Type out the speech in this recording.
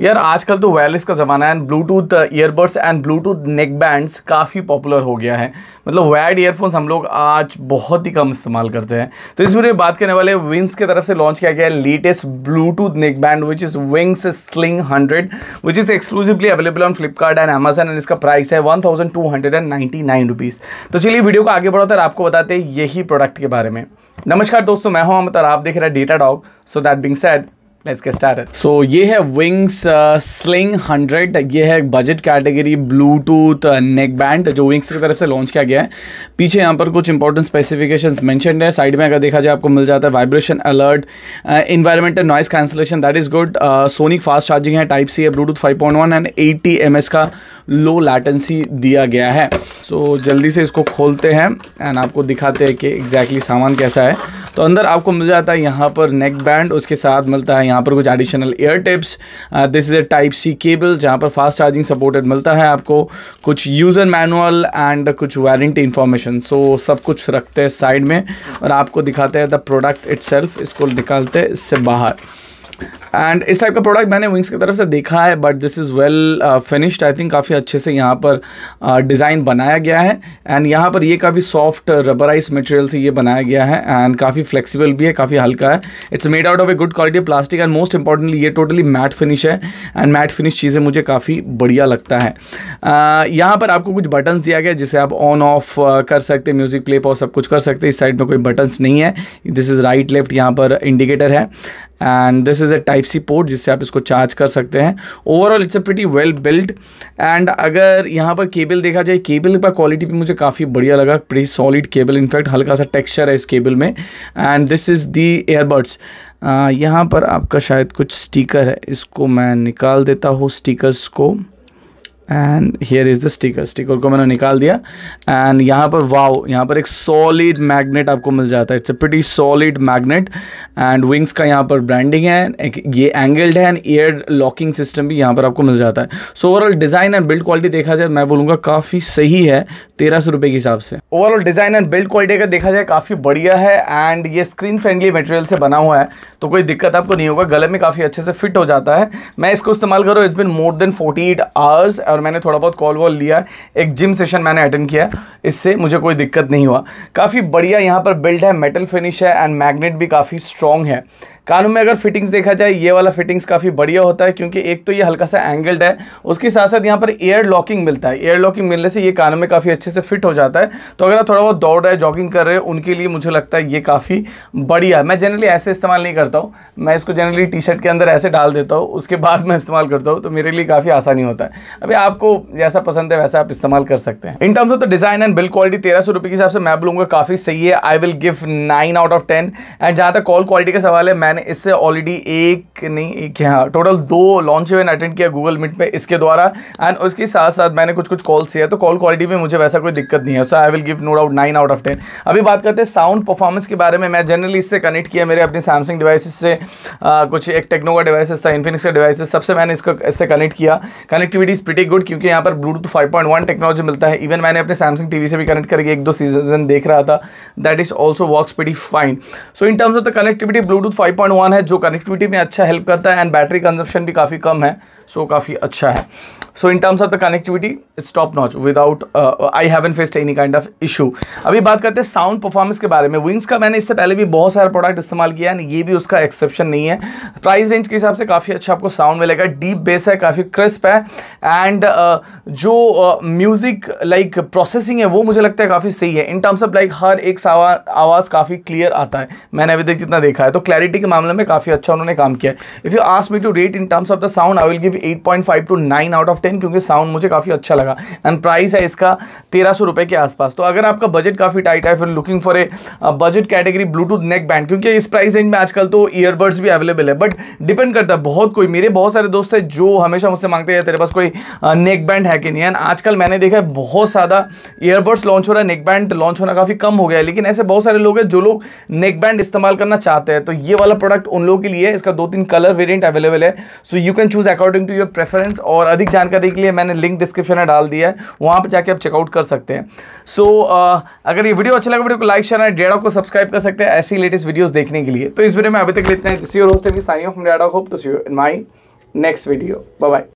यार आजकल तो वायरलेस का ज़माना है and bluetooth earbuds and bluetooth neck bands काफ़ी पॉपुलर हो गया है मतलब वायर्ड ईयरफोन्स हम लोग आज बहुत ही कम इस्तेमाल करते हैं तो इस वीडियो में बात करने वाले विंग्स की तरफ से लॉन्च किया गया है latest bluetooth neck band which is Wings Sling hundred which is exclusively available on Flipkart and Amazon and इसका प्राइस है one thousand two hundred and ninety nine rupees तो चलिए वीडियो को आगे बढ़ाते आपको बताते हैं यही प्रोडक्ट के बारे में नमस्कार दोस्तों मैं हूं अमित और आप देख रहे हैं data dog so that being said let's get started so ये है विंग्स स्लिंग हंड्रेड ये है budget category bluetooth neck band जो विंग्स की तरफ से लॉन्च किया गया है पीछे यहाँ पर कुछ इंपॉर्टेंट स्पेसिफिकेशन मैंशन है साइड में अगर देखा जाए आपको मिल जाता है vibration alert environmental noise cancellation that is good sonic fast charging है टाइप सी है ब्लूटूथ फाइव पॉइंट वन एंड एटी एम एस का लो लैटेंसी दिया गया है सो so, जल्दी से इसको खोलते हैं एंड आपको दिखाते हैं कि एग्जैक्टली सामान कैसा है तो अंदर आपको मिल जाता है यहाँ पर नेक बैंड उसके साथ मिलता है यहाँ पर कुछ additional ear tips this is a type C cable जहाँ पर फास्ट चार्जिंग सपोर्टेड मिलता है आपको कुछ यूज़र मैनुअल एंड कुछ वारंटी इन्फॉर्मेशन सो सब कुछ रखते हैं साइड में और आपको दिखाते हैं द प्रोडक्ट इट्सल्फ इसको निकालते हैं इससे बाहर एंड इस टाइप का प्रोडक्ट मैंने विंग्स की तरफ से देखा है but this is well finished I think काफ़ी अच्छे से यहाँ पर डिज़ाइन uh, बनाया गया है एंड यहाँ पर ये काफ़ी सॉफ्ट रबराइज मटेरियल से ये बनाया गया है एंड काफ़ी फ्लेक्सिबल भी है काफ़ी हल्का है it's made out of a good quality plastic and most importantly ये टोटली मैट फिनिश है एंड मैट फिनिश चीज़ें मुझे काफ़ी बढ़िया लगता है uh, यहाँ पर आपको कुछ बटन्स दिया गया जिसे आप ऑन ऑफ uh, कर सकते म्यूज़िक प्ले पॉ सब कुछ कर सकते इस साइड में कोई बटन्स नहीं है दिस इज़ राइट लेफ्ट यहाँ पर इंडिकेटर है and this is a type C port जिससे आप इसको चार्ज कर सकते हैं overall it's a pretty well build and अगर यहाँ पर केबल देखा जाए केबल का क्वालिटी भी मुझे काफ़ी बढ़िया लगा प्री सॉलिड केबल इनफैक्ट हल्का सा टेक्स्चर है इस केबल में and this is the earbuds यहाँ पर आपका शायद कुछ स्टीकर है इसको मैं निकाल देता हूँ स्टीकर्स को and here is the sticker sticker को मैंने निकाल दिया एंड यहाँ पर वाओ यहाँ पर एक सॉलिड मैग्नेट आपको मिल जाता है it's a pretty solid magnet and Wings का यहाँ पर ब्रांडिंग है एक ये एंगल्ड है एंड एयर लॉकिंग सिस्टम भी यहाँ पर आपको मिल जाता है so overall design and build quality देखा जाए मैं बोलूँगा काफ़ी सही है तेरह सौ रुपये के हिसाब से overall design and build quality का देखा जाए काफ़ी बढ़िया है एंड ये स्क्रीन फ्रेंडली मटेरियल से बना हुआ है तो कोई दिक्कत आपको नहीं होगा गले में काफ़ी अच्छे से फिट हो जाता है मैं इसको इस्तेमाल करूँ it's been more than forty eight hours और मैंने थोड़ा बहुत कॉल वॉल लिया एक जिम सेशन मैंने अटेंड किया इससे मुझे कोई दिक्कत नहीं हुआ काफ़ी बढ़िया यहाँ पर बिल्ड है मेटल फिनिश है एंड मैग्नेट भी काफ़ी स्ट्रॉन्ग है कानों में अगर फिटिंग्स देखा जाए ये वाला फिटिंग्स काफ़ी बढ़िया होता है क्योंकि एक तो ये हल्का सा एंगल्ड है उसके साथ साथ यहाँ पर एयर लॉकिंग मिलता है एयर लॉकिंग मिलने से ये कानों में काफ़ी अच्छे से फिट हो जाता है तो अगर आप थोड़ा बहुत दौड़ रहे जॉगिंग कर रहे हैं उनके लिए मुझे लगता है ये काफ़ी बढ़िया मैं जनरली ऐसे इस्तेमाल नहीं करता हूँ मैं इसको जनरली टी शर्ट के अंदर ऐसे डाल देता हूँ उसके बाद मैं इस्तेमाल करता हूँ तो मेरे लिए काफ़ी आसानी होता है अभी आप आपको जैसा पसंद है वैसा आप इस्तेमाल कर सकते हैं in terms of the design and build quality तेरह सौ रुपए के हिसाब से मैं बोलूंगा काफ़ी सही है I will give nine out of ten and जहां तक कॉल क्वालिटी का सवाल है मैंने इससे ऑलरेडी एक नहीं एक यहाँ टोटल दो लॉन्च इवेंट अटेंड किया गूगल मीट पे इसके द्वारा एंड उसके साथ साथ मैंने कुछ कुछ कॉल्स किया तो कॉल क्वालिटी में मुझे वैसा कोई दिक्कत नहीं है so I will give no doubt nine out of ten अभी बात करते हैं साउंड परफॉर्मेंस के बारे में मैं जनरली इससे कनेक्ट किया मेरे अपने सैमसंग डिवाइसेस से आ, कुछ एक टेक्नो का डिवाइसेस था इन्फिनिक्स का डिवाइसेस सबसे मैंने इसको इससे कनेक्ट किया कनेक्टिविटी इज़ प्रिटी गुड क्योंकि यहाँ पर ब्लूटूथ 5.1 टेक्नोलॉजी मिलता है इवन मैंने अपने सैमसंग टीवी से भी कनेक्ट करके एक दो सीजन देख रहा था that is also works pretty fine so in terms of the connectivity bluetooth 5.1 है जो कनेक्टिविटी में अच्छा हेल्प करता है एंड बैटरी कंजप्शन भी काफ़ी कम है सो so, काफ़ी अच्छा है so in terms of the connectivity it's top notch without I haven't faced any kind of issue अभी बात करते हैं साउंड परफॉर्मेंस के बारे में विंग्स का मैंने इससे पहले भी बहुत सारा प्रोडक्ट इस्तेमाल किया है ये भी उसका एक्सेप्शन नहीं है प्राइस रेंज के हिसाब से काफ़ी अच्छा आपको साउंड मिलेगा डीप बेस है काफ़ी क्रिस्प है एंड uh, जो म्यूज़िक लाइक प्रोसेसिंग है वो मुझे लगता है काफ़ी सही है इन टर्म्स ऑफ लाइक हर एक आवाज़ काफ़ी क्लियर आता है मैंने अभी तक जितना देखा है तो क्लैरिटी के मामले में काफ़ी अच्छा उन्होंने काम किया है if you ask me to rate in terms of the sound I will give 8.5 to 9 out of 10 क्योंकि साउंड मुझे काफ़ी अच्छा लगा एंड प्राइस है इसका तेरह सौ के आसपास तो अगर आपका बजट काफ़ी टाइट है फिर looking for a budget category bluetooth neck band क्योंकि इस प्राइस रेंज में आजकल तो ईयरबड्स भी अवेलेबल है बट डिपेंड करता है बहुत कोई मेरे बहुत सारे दोस्त है जो हमेशा मुझसे मांगते हैं तेरे पास कोई नेक बैंड है कि नहीं एंड आजकल मैंने देखा है बहुत ज़्यादा ईयरबड्स लॉन्च हो रहा है नेक बैंड लॉन्च होना काफ़ी कम हो गया है लेकिन ऐसे बहुत सारे लोग हैं जो लोग नेक बैंड इस्तेमाल करना चाहते हैं तो ये वाला प्रोडक्ट उन लोगों के लिए इसका दो तीन कलर वेरियंट अवेलेबल है so you can choose according according to your preference और अधिक जानकारी के लिए मैंने लिंक डिस्क्रिप्शन में डाल दिया है वहाँ पर जाके आप चेकआउट कर सकते हैं सो so, uh, अगर ये वीडियो अच्छा लगा वीडियो को लाइक शेयर है डेडा को सब्सक्राइब कर सकते हैं ऐसी लेटेस्ट वीडियोस देखने के लिए तो इस वीडियो में अभी तक लेते हैं माई नेक्स्ट वीडियो बाय